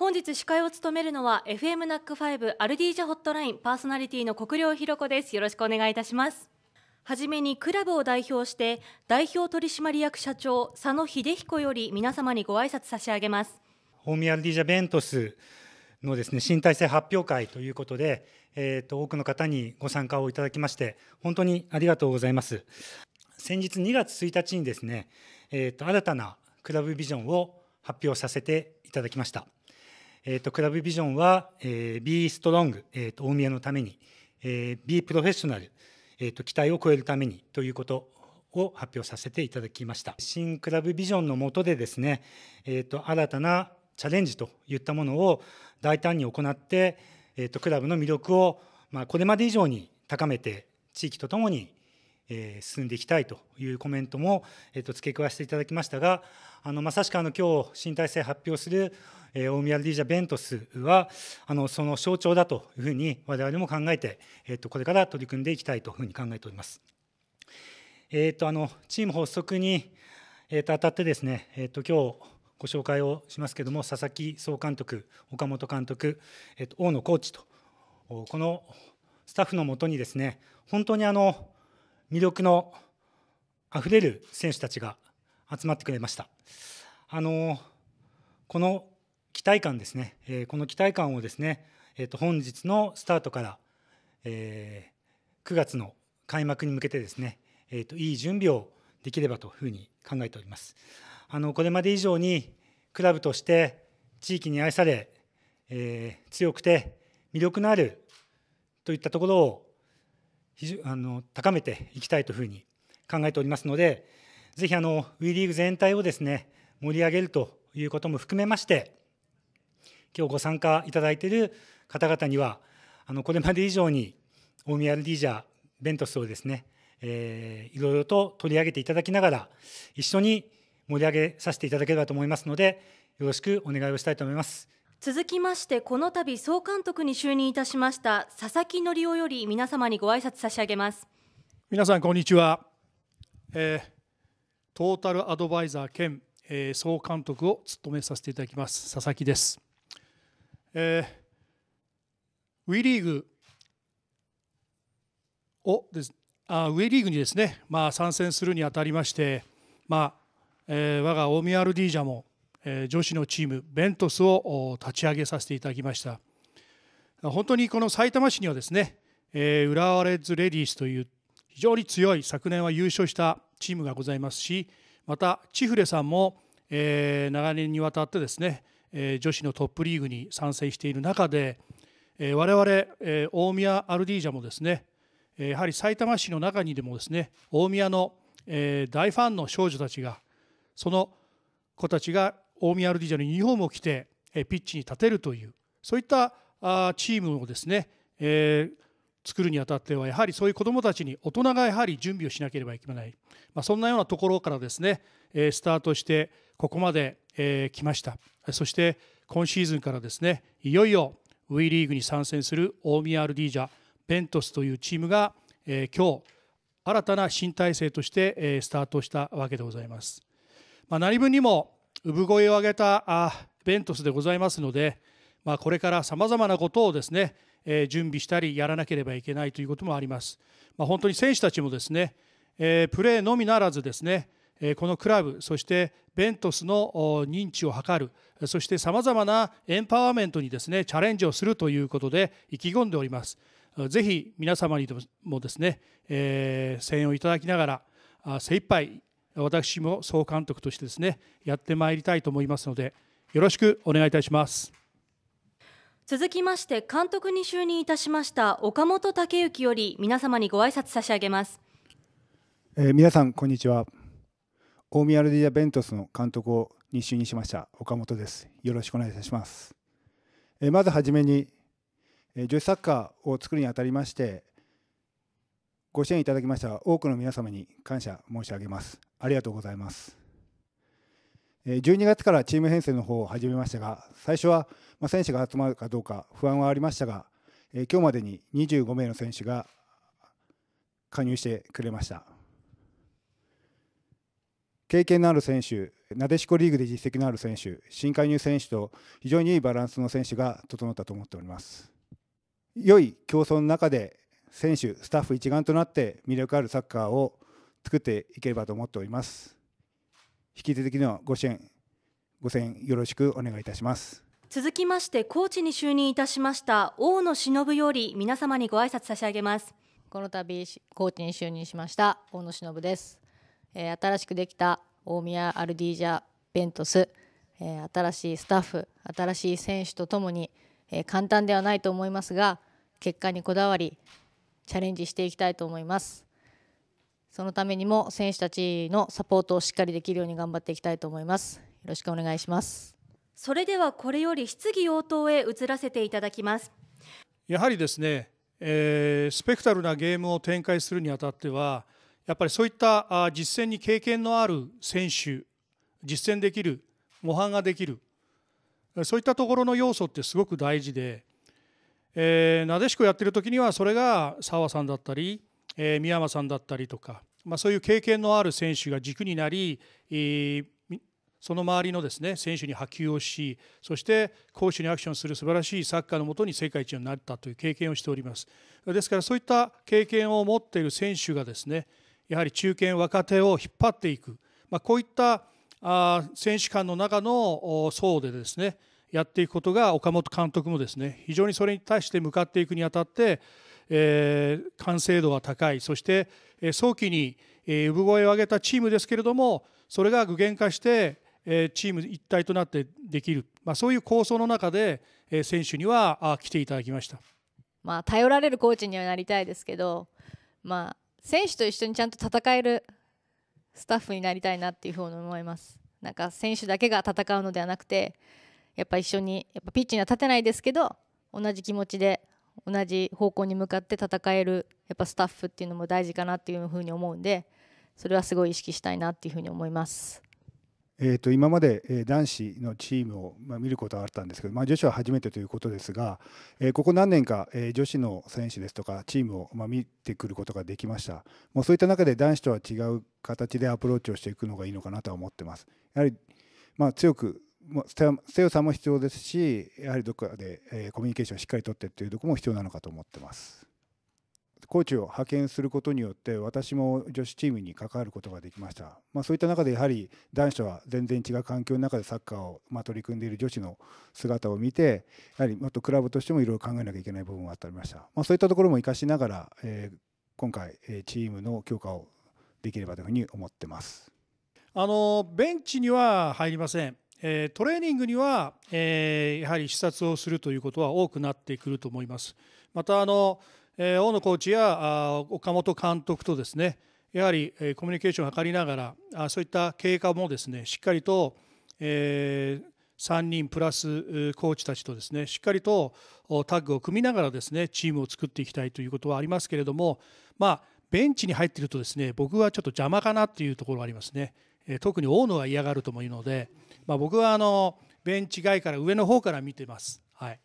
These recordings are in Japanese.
本日司会を務めるのは FM ナックファイブアルディージャホットラインパーソナリティの国領ひろ子ですよろしくお願いいたしますはじめにクラブを代表して代表取締役社長佐野秀彦より皆様にご挨拶差し上げますホーミアルディージャベントスのですね新体制発表会ということで、えーと、多くの方にご参加をいただきまして本当にありがとうございます先日2月1日にですね、えーと新たなクラブビジョンを発表させていただきましたえーと、クラブビジョンは、えー、b ストロング、n えーと、大宮のために、えー、b プロフェッショナル、o えーと、期待を超えるためにということを発表させていただきました新クラブビジョンの下でですね、えー、と新たなチャレンジといったものを大胆に行って、えー、とクラブの魅力を、まあ、これまで以上に高めて地域とともにえ進んでいきたいというコメントも、えー、と付け加えていただきましたがあのまさしくあの今日新体制発表する、えー、大宮リージャ・ベントスはあのその象徴だというふうに我々も考えて、えー、とこれから取り組んでいきたいというふうに考えております。えー、とあのチーム発足に、えー、と当たってですね、えー、と今日ご紹介をしますけれども佐々木総監督岡本監督、えー、と大野コーチとこのスタッフのもとにですね本当にあの魅力のあふれる選手たちが集まってくれました。あのこの期待感ですね、えー、この期待感をですね、えー、と本日のスタートから、えー、9月の開幕に向けてですね、えー、といい準備をできればというふうに考えております。あのこれまで以上にクラブとして地域に愛され、えー、強くて魅力のあるといったところを非常あの高めていきたいというふうに考えておりますので、ぜひあの WE リーグ全体をですね盛り上げるということも含めまして、今日ご参加いただいている方々には、あのこれまで以上に大宮ルディージャベントスをですね、えー、いろいろと取り上げていただきながら、一緒に盛り上げさせていただければと思いますので、よろしくお願いをしたいと思います。続きましてこの度総監督に就任いたしました佐々木則夫より皆様にご挨拶差し上げます皆さんこんにちは、えー、トータルアドバイザー兼、えー、総監督を務めさせていただきます佐々木です、えー、ウィリーグをですあウィリーグにですね、まあ、参戦するにあたりまして、まあえー、我がルディージャも女子のチームベントスを立ち上げさせていただきました本当にこのさいたま市にはですね浦和レッズレディースという非常に強い昨年は優勝したチームがございますしまた千フレさんも、え長年にわたってですね、え女子のトップリーグに参戦している中で、え我々、え大宮アルディージャもですね、えやはりさいたま市の中にでもですね大宮の、え大ファンの少女たちがその子たちが大宮アルディージャのユニフォームを着てピッチに立てるというそういったチームをですね、えー、作るにあたってはやはりそういう子どもたちに大人がやはり準備をしなければいけない、まあ、そんなようなところからですねスタートしてここまで来ましたそして今シーズンからですねいよいよ WE リーグに参戦する大宮アルディージャベントスというチームが、え今日新たな新体制として、えスタートしたわけでございます。まあ、何分にも産声を上げたあベントスでございますので、まあ、これからさまざまなことをですね、えー、準備したりやらなければいけないということもあります。まあ、本当に選手たちもですね、えー、プレーのみならずですね、えー、このクラブそしてベントスの認知を図るそしてさまざまなエンパワーメントにですねチャレンジをするということで意気込んでおります。ぜひ皆様にもですね、えー、声援をいただきながら精一杯私も総監督としてですねやってまいりたいと思いますのでよろしくお願いいたします続きまして監督に就任いたしました岡本武之より皆様にご挨拶差し上げます、えー、皆さんこんにちは大宮ルディアベントスの監督をに就任しました岡本ですよろしくお願いいたします、えー、まずはじめに、えー、女子サッカーを作るにあたりましてご支援いただきました多くの皆様に感謝申し上げますありがとうございます。12月からチーム編成の方を始めましたが、最初は選手が集まるかどうか不安はありましたが、今日までに25名の選手が加入してくれました。経験のある選手、なでしこリーグで実績のある選手、新加入選手と非常にいいバランスの選手が整ったと思っております。良い競争の中で選手、スタッフ一丸となって魅力あるサッカーを作っていければと思っております。引き続きのご支援、ご支援よろしくお願いいたします。続きましてコーチに就任いたしました大野忍より皆様にご挨拶差し上げますこの度コーチに就任しました大野忍です、えー、新しくできた大宮アルディージャベントス、えー、新しいスタッフ新しい選手とともに、えー、簡単ではないと思いますが結果にこだわりチャレンジしていきたいと思いますそのためにも選手たちのサポートをしっかりできるように頑張っていきたいと思います。よろしくお願いします。それではこれより質疑応答へ移らせていただきます。やはりですね、えー、スペクタルなゲームを展開するにあたっては、やっぱりそういったあ実践に経験のある選手、実践できる、模範ができる、そういったところの要素ってすごく大事で、えー、なでしこやってる時にはそれが澤さんだったり、えー、宮山さんだったりとか、まあ、そういう経験のある選手が軸になり、えー、その周りのですね選手に波及をしそして攻守にアクションする素晴らしいサッカーのもとに世界一になったという経験をしておりますですからそういった経験を持っている選手がですねやはり中堅若手を引っ張っていく、まあ、こういったあ選手間の中の層でですねやっていくことが岡本監督もですね非常にそれに対して向かっていくにあたってえ完成度は高いそして、え早期に、え産声を上げたチームですけれどもそれが具現化して、えチーム一体となってできる、まあ、そういう構想の中で、え選手にはあ来ていただきました、まあ、頼られるコーチにはなりたいですけど、まあ、選手と一緒にちゃんと戦えるスタッフになりたいなっていうふうに思います。なんか選手だけが戦うのではなくてやっぱ一緒にやっぱピッチには立てないですけど同じ気持ちで同じ方向に向かって戦えるやっぱスタッフっていうのも大事かなっていうふうに思うんでそれはすごい意識したいなっていうふうに思います。えー、と今まで男子のチームを見ることはあったんですけど、まあ、女子は初めてということですが、えここ何年か、え女子の選手ですとかチームをま見てくることができましたもうそういった中で男子とは違う形でアプローチをしていくのがいいのかなとは思ってますやはり、ま強くまテオさんも必要ですしやはりどこかで、えー、コミュニケーションをしっかりとってっていうとこも必要なのかと思ってます。コーチを派遣することによって私も女子チームに関わることができました、まあ、そういった中でやはり男子とは全然違う環境の中でサッカーをま取り組んでいる女子の姿を見てやはりもっとクラブとしてもいろいろ考えなきゃいけない部分はありました、まあ、そういったところも生かしながら、えー、今回チームの強化をできればというふうに思ってますあのベンチには入りませんえトレーニングには、えやはり視察をするということは多くなってくると思います。またあの、え大野コーチや岡本監督とですねやはりコミュニケーションを図りながらそういった経過もですねしっかりと、え3人プラスコーチたちとですねしっかりとタッグを組みながらですねチームを作っていきたいということはありますけれどもまあベンチに入っているとですね僕はちょっと邪魔かなというところがありますね特に大野は嫌がるともいうので、まあ、僕はあのベンチ外から上の方から見てます、はい、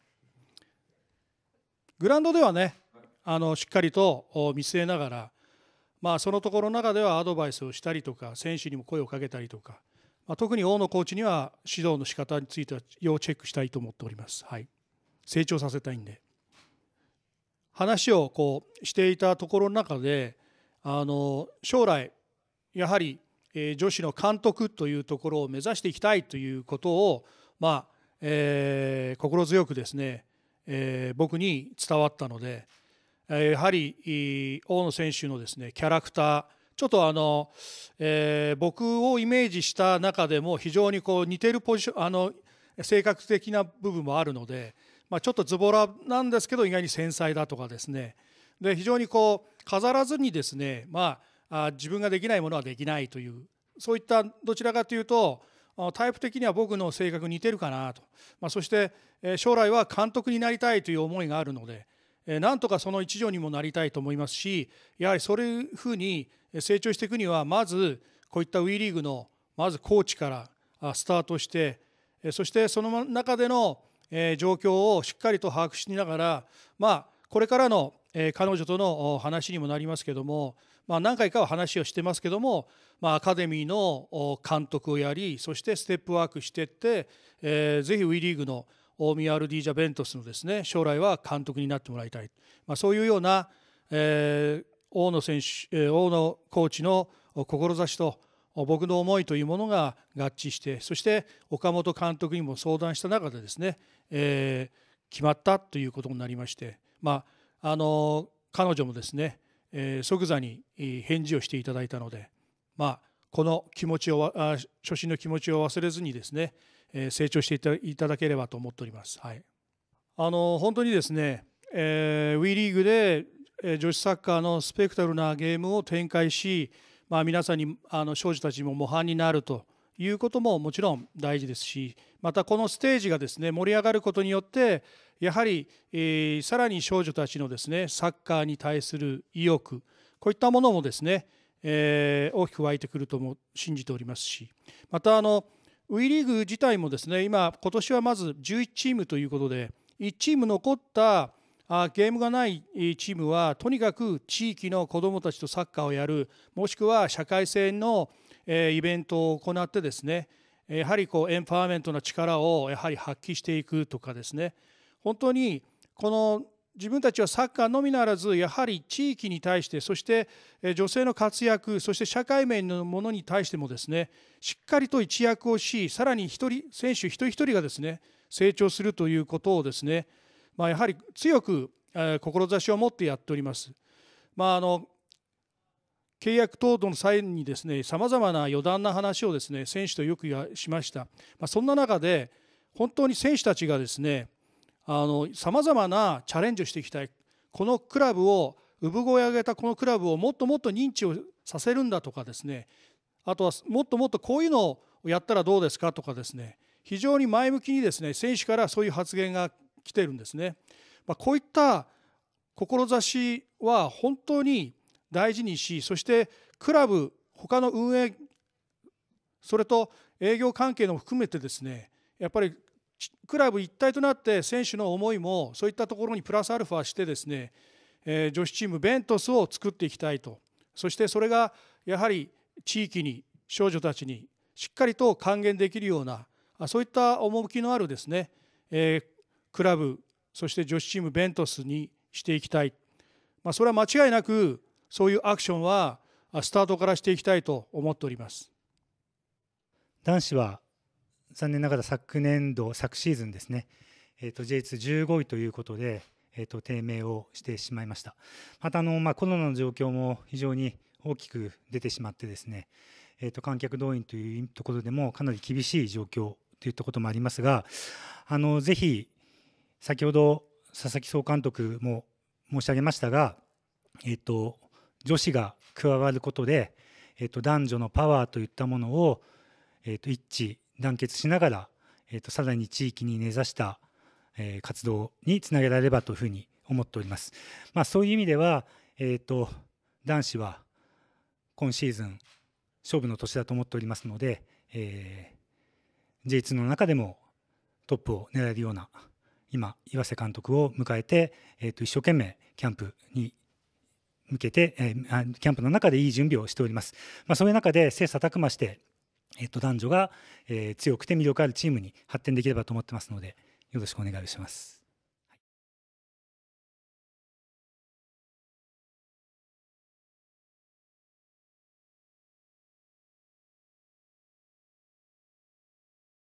グラウンドではねあのしっかりと見据えながら、まあ、そのところの中ではアドバイスをしたりとか選手にも声をかけたりとか、まあ、特に大野コーチには指導の仕方については要チェックしたいと思っております、はい、成長させたいんで話をこうしていたところの中であの将来やはり女子の監督というところを目指していきたいということを、まあえー、心強くですね、えー、僕に伝わったのでやはり大野選手のですねキャラクターちょっとあの、えー、僕をイメージした中でも非常にこう似てるポジションあの性格的な部分もあるので、まあ、ちょっとズボラなんですけど意外に繊細だとかですねで非常にこう飾らずにですねまあ自分ができないものはできないというそういったどちらかというとタイプ的には僕の性格に似てるかなと、まあ、そして将来は監督になりたいという思いがあるのでなんとかその一助にもなりたいと思いますしやはりそういうふうに成長していくにはまずこういった WE リーグのまずコーチからスタートしてそしてその中での状況をしっかりと把握しながら、まあ、これからの彼女との話にもなりますけどもまあ、何回かは話をしてますけども、まあ、アカデミーの監督をやりそしてステップワークしていって、えー、ぜひ WE リーグの大宮アルディージャ・ベントスのですね将来は監督になってもらいたい、まあ、そういうような、えー、大野選手大野コーチの志と僕の思いというものが合致してそして岡本監督にも相談した中でですね、えー、決まったということになりまして、まあ、あの彼女もですね即座に返事をしていただいたので、まあ、この気持ちを初心の気持ちを忘れずにですね、成長していただければと思っております。はい、あの本当にですね、えー、WE リーグで女子サッカーのスペクタルなゲームを展開し、まあ、皆さんにあの少女たちも模範になるということももちろん大事ですしまたこのステージがですね盛り上がることによってやはり、えー、さらに少女たちのですねサッカーに対する意欲こういったものもですね、えー、大きく湧いてくるとも信じておりますしまたあのウィリーグ自体もですね今今年はまず11チームということで1チーム残ったあゲームがないチームはとにかく地域の子どもたちとサッカーをやるもしくは社会性の、えー、イベントを行ってですねやはりこうエンパワーメントの力をやはり発揮していくとかですね本当にこの自分たちはサッカーのみならずやはり地域に対してそして女性の活躍そして社会面のものに対してもですねしっかりと一躍をしさらに一人選手一人一人がですね成長するということをですね、まあ、やはり強く志を持ってやっております。まあ、あの契約等々の際にですねさまざまな余談な話をですね選手とよくしました、まあ、そんな中で本当に選手たちがですねさまざまなチャレンジをしていきたいこのクラブを産声を上げたこのクラブをもっともっと認知をさせるんだとかですねあとはもっともっとこういうのをやったらどうですかとかですね非常に前向きにですね選手からそういう発言が来てるんですね。まあ、こういった志は本当に大事にしそしてクラブ他の運営それと営業関係も含めてですねやっぱりクラブ一体となって選手の思いもそういったところにプラスアルファしてですね、え女子チームベントスを作っていきたいとそしてそれがやはり地域に少女たちにしっかりと還元できるようなそういった趣のあるですね、えクラブそして女子チームベントスにしていきたい、まあ、それは間違いなくそういうアクションはスタートからしていきたいと思っております男子は残念ながら昨年度、昨シーズンですね、えーと、J215 位ということで、えーと、低迷をしてしまいました。またあの、まあ、コロナの状況も非常に大きく出てしまってですね、えーと、観客動員というところでもかなり厳しい状況といったこともありますが、あのぜひ先ほど佐々木総監督も申し上げましたが、えーと、と女子が加わることで、えー、と男女のパワーといったものを、えー、と一致団結しながら、えーと、さらに地域に根ざした、えー、活動につなげられればというふうに思っております。まあ、そういう意味では、えーと、男子は今シーズン勝負の年だと思っておりますので、えー、J2 の中でもトップを狙えるような今岩瀬監督を迎えて、えーと、一生懸命キャンプに向けて、えー、キャンプの中でいい準備をしております。まあ、そういう中で切磋琢磨してえっと、男女が、え強くて魅力あるチームに発展できればと思ってますのでよろしくお願いします。